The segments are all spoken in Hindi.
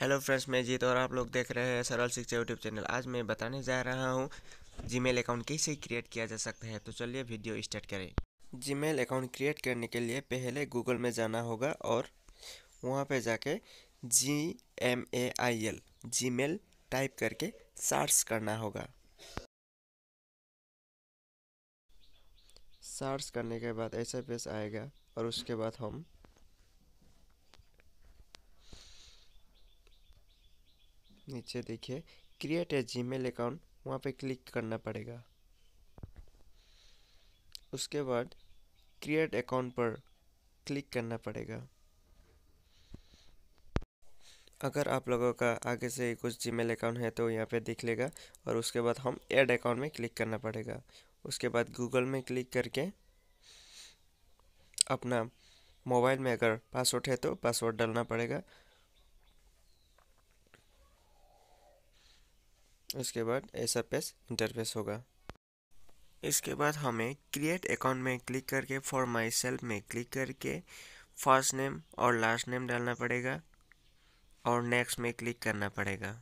हेलो फ्रेंड्स मैं जीत और आप लोग देख रहे हैं सरल शिक्षा यूट्यूब चैनल आज मैं बताने जा रहा हूँ जीमेल अकाउंट कैसे क्रिएट किया जा सकता है तो चलिए वीडियो स्टार्ट करें जीमेल अकाउंट क्रिएट करने के लिए पहले गूगल में जाना होगा और वहाँ पे जाके G M A I L Gmail type करके सर्च करना होगा सर्च करने के बाद ऐसा पेज आएगा और उसके बाद हम नीचे देखिए क्रिएट ए जीमेल अकाउंट वहाँ पे क्लिक करना पड़ेगा उसके बाद क्रिएट अकाउंट पर क्लिक करना पड़ेगा अगर आप लोगों का आगे से कुछ जीमेल अकाउंट है तो यहाँ पे दिख लेगा और उसके बाद हम एड अकाउंट में क्लिक करना पड़ेगा उसके बाद गूगल में क्लिक करके अपना मोबाइल में अगर पासवर्ड है तो पासवर्ड डालना पड़ेगा उसके बाद ऐसा पेस इंटरफेस होगा इसके बाद हमें क्रिएट अकाउंट में क्लिक करके फॉर माई सेल्फ में क्लिक करके फर्स्ट नेम और लास्ट नेम डालना पड़ेगा और नेक्स्ट में क्लिक करना पड़ेगा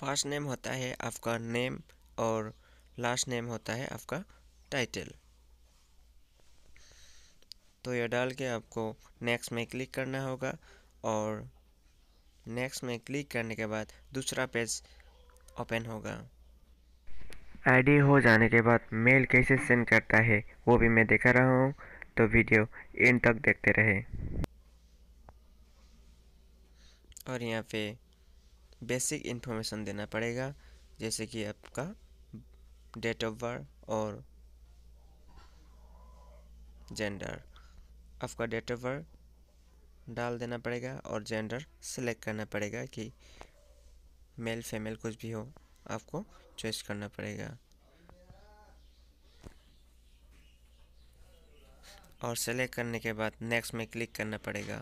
फर्स्ट नेम होता है आपका नेम और लास्ट नेम होता है आपका टाइटल तो यह डाल के आपको नेक्स्ट में क्लिक करना होगा और नेक्स्ट में क्लिक करने के बाद दूसरा पेज ओपन होगा आईडी हो जाने के बाद मेल कैसे सेंड करता है वो भी मैं दिखा रहा हूँ तो वीडियो एंड तक देखते रहे और यहाँ पे बेसिक इन्फॉर्मेशन देना पड़ेगा जैसे कि आपका डेट ऑफ बर्थ और जेंडर आपका डेट ऑफ बर्थ डाल देना पड़ेगा और जेंडर सेलेक्ट करना पड़ेगा कि मेल फीमेल कुछ भी हो आपको चॉइस करना पड़ेगा और सेलेक्ट करने के बाद नेक्स्ट में क्लिक करना पड़ेगा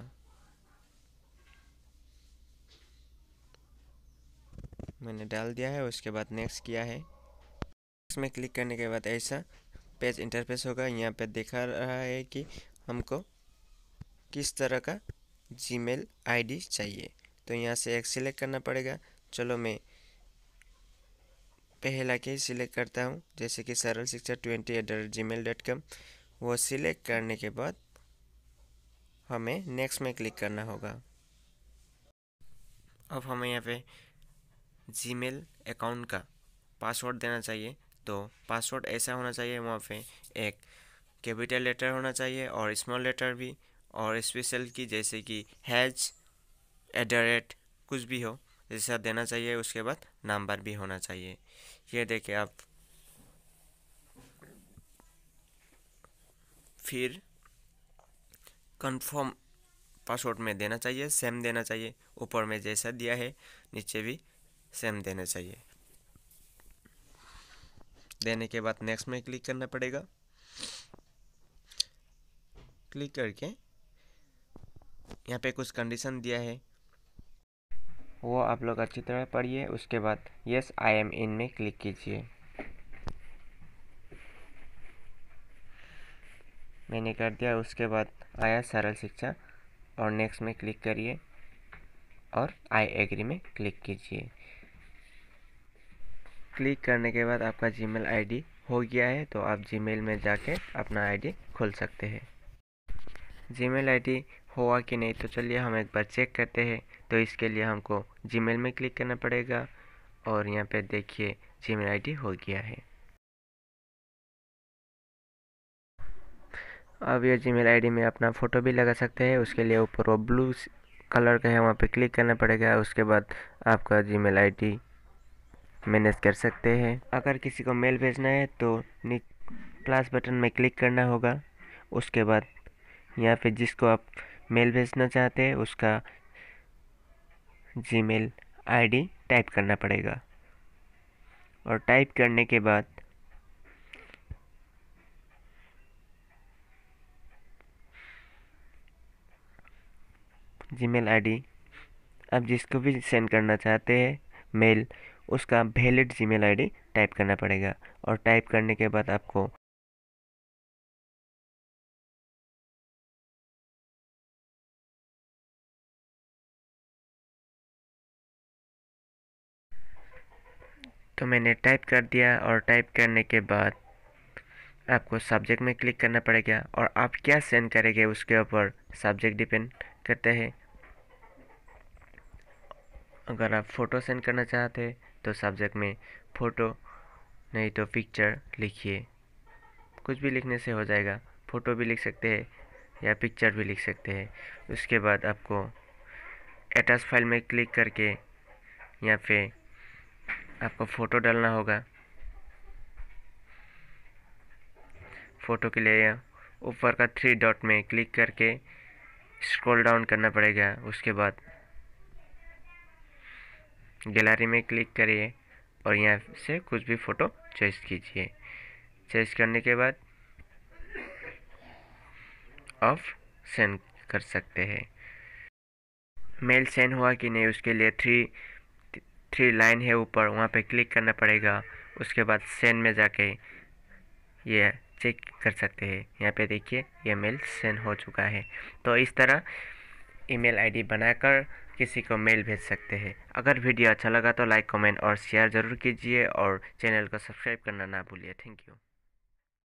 मैंने डाल दिया है उसके बाद नेक्स्ट किया है नेक्स्ट में क्लिक करने के बाद ऐसा पेज इंटरफेस होगा यहाँ पे दिखा रहा है कि हमको किस तरह का जीमेल आईडी चाहिए तो यहाँ से एक सिलेक्ट करना पड़ेगा चलो मैं पहला के सिलेक्ट करता हूँ जैसे कि Saral Shiksha twenty eight dot Gmail dot com वो सिलेक्ट करने के बाद हमें नेक्स्ट में क्लिक करना होगा अब हमें यहाँ पे जी मेल अकाउंट का पासवर्ड देना चाहिए तो पासवर्ड ऐसा होना चाहिए वहाँ पे एक कैपिटल लेटर होना चाहिए और स्मॉल लेटर भी और स्पेशल की जैसे कि हैज एट रेट कुछ भी हो जैसा देना चाहिए उसके बाद नंबर भी होना चाहिए ये देखिए आप फिर कंफर्म पासवर्ड में देना चाहिए सेम देना चाहिए ऊपर में जैसा दिया है नीचे भी सेम देना चाहिए देने के बाद नेक्स्ट में क्लिक करना पड़ेगा क्लिक करके यहाँ पे कुछ कंडीशन दिया है वो आप लोग अच्छी तरह पढ़िए उसके बाद यस आई एम इन में क्लिक कीजिए मैंने कर दिया उसके बाद आया सरल शिक्षा और नेक्स्ट में क्लिक करिए और आई एग्री में क्लिक कीजिए क्लिक करने के बाद आपका जीमेल आईडी हो गया है तो आप जीमेल में जाके अपना आईडी खोल सकते हैं जीमेल आईडी हुआ कि नहीं तो चलिए हम एक बार चेक करते हैं तो इसके लिए हमको जीमेल में क्लिक करना पड़ेगा और यहाँ पे देखिए जीमेल आईडी हो गया है अब ये जीमेल आईडी में अपना फ़ोटो भी लगा सकते हैं उसके लिए ऊपर वो ब्लू कलर का है वहाँ पे क्लिक करना पड़ेगा उसके बाद आपका जीमेल आईडी मैनेज कर सकते हैं अगर किसी को मेल भेजना है तो प्लस बटन में क्लिक करना होगा उसके बाद या फिर जिसको आप मेल भेजना चाहते हैं उसका जी मेल टाइप करना पड़ेगा और टाइप करने के बाद जीमेल आईडी आप जिसको भी सेंड करना चाहते हैं मेल उसका वैलिड जीमेल आईडी टाइप करना पड़ेगा और टाइप करने के बाद आपको तो मैंने टाइप कर दिया और टाइप करने के बाद आपको सब्जेक्ट में क्लिक करना पड़ेगा और आप क्या सेंड करेंगे उसके ऊपर सब्जेक्ट डिपेंड करते हैं अगर आप फ़ोटो सेंड करना चाहते हैं तो सब्जेक्ट में फ़ोटो नहीं तो पिक्चर लिखिए कुछ भी लिखने से हो जाएगा फ़ोटो भी लिख सकते हैं या पिक्चर भी लिख सकते हैं उसके बाद आपको अटैच फाइल में क्लिक करके या फिर आपको फ़ोटो डालना होगा फ़ोटो के लिए ऊपर का थ्री डॉट में क्लिक करके स्क्रॉल डाउन करना पड़ेगा उसके बाद गैलरी में क्लिक करिए और यहाँ से कुछ भी फ़ोटो चॉइस कीजिए चॉइस करने के बाद ऑफ सेंड कर सकते हैं मेल सेंड हुआ कि नहीं उसके लिए थ्री थ्री लाइन है ऊपर वहाँ पे क्लिक करना पड़ेगा उसके बाद सेंड में जाके ये चेक कर सकते हैं यहाँ पे देखिए ये मेल सेंड हो चुका है तो इस तरह ईमेल आईडी बनाकर किसी को मेल भेज सकते हैं अगर वीडियो अच्छा लगा तो लाइक कमेंट और शेयर ज़रूर कीजिए और चैनल को सब्सक्राइब करना ना भूलिए थैंक यू